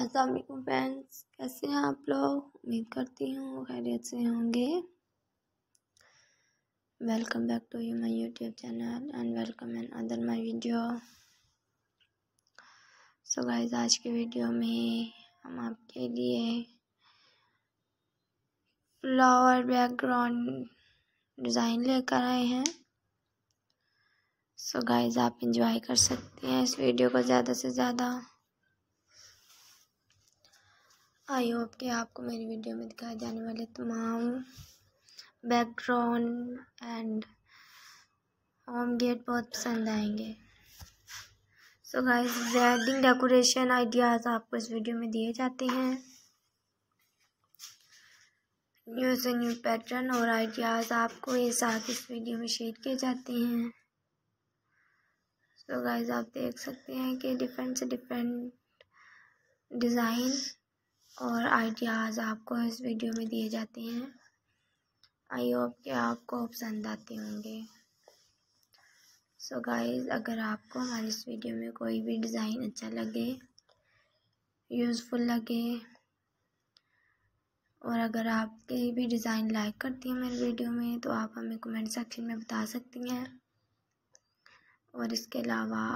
असलकुम फ्रेंड्स कैसे हैं आप लोग उम्मीद करती हूँ खैरियत से होंगे welcome back to you my YouTube channel and welcome and other my video so guys आज के वीडियो में हम आपके लिए फ्लावर बैकग्राउंड डिज़ाइन लेकर आए हैं सो so गाइस आप इंजॉय कर सकते हैं इस वीडियो को ज़्यादा से ज़्यादा आई होप कि आपको मेरी वीडियो में दिखाए जाने वाले तमाम बैकग्राउंड एंड होम गेट बहुत पसंद आएंगे so guys wedding decoration ideas आपको इस वीडियो में दिए जाते हैं न्यू से न्यू पैटर्न और आइडियाज़ आपको ये साथ इस वीडियो में शेयर किए जाते हैं सो so गाइस आप देख सकते हैं कि डिफरेंट से डिफरेंट डिज़ाइन और आइडियाज़ आपको इस वीडियो में दिए जाते हैं आई होप कि आपको पसंद आते होंगे सो so गाइस अगर आपको हमारे इस वीडियो में कोई भी डिज़ाइन अच्छा लगे यूज़फुल लगे और अगर आप कोई भी डिज़ाइन लाइक करती हैं मेरे वीडियो में तो आप हमें कमेंट सेक्शन में बता सकती हैं और इसके अलावा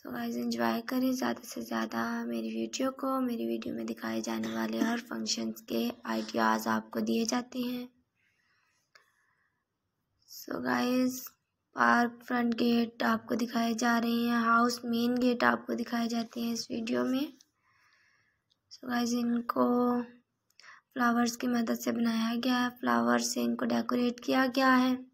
सो गाइज़ इंजॉय करें ज़्यादा से ज़्यादा मेरी वीडियो को मेरी वीडियो में दिखाए जाने वाले हर फंक्शंस के आइडियाज़ आपको दिए जाते हैं so guys park front gate आपको दिखाए जा रहे हैं हाउस मेन गेट आपको दिखाए जाते हैं इस वीडियो में सो so इनको फ्लावर्स की मदद से बनाया गया है फ़्लावर्स से इनको डेकोरेट किया गया है